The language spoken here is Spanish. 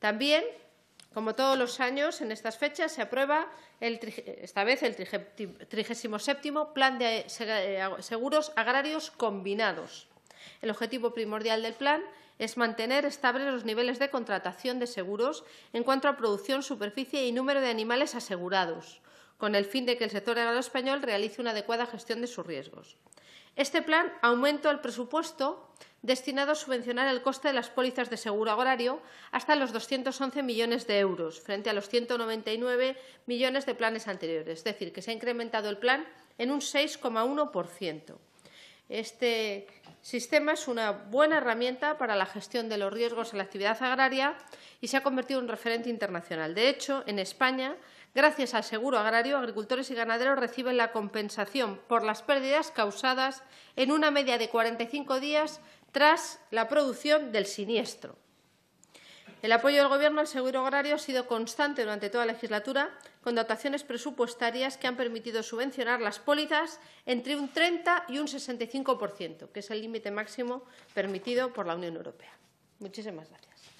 También, como todos los años, en estas fechas se aprueba esta vez el 37 Plan de eh, Seguros Agrarios Combinados. El objetivo primordial del plan es mantener estables los niveles de contratación de seguros en cuanto a producción, superficie y número de animales asegurados, con el fin de que el sector agrario español realice una adecuada gestión de sus riesgos. Este plan aumenta el presupuesto destinado a subvencionar el coste de las pólizas de seguro agrario hasta los 211 millones de euros, frente a los 199 millones de planes anteriores. Es decir, que se ha incrementado el plan en un 6,1%. Este sistema es una buena herramienta para la gestión de los riesgos en la actividad agraria y se ha convertido en un referente internacional. De hecho, en España, gracias al seguro agrario, agricultores y ganaderos reciben la compensación por las pérdidas causadas en una media de 45 días tras la producción del siniestro. El apoyo del Gobierno al seguro agrario ha sido constante durante toda la legislatura, con dotaciones presupuestarias que han permitido subvencionar las pólizas entre un 30 y un 65%, que es el límite máximo permitido por la Unión Europea. Muchísimas gracias.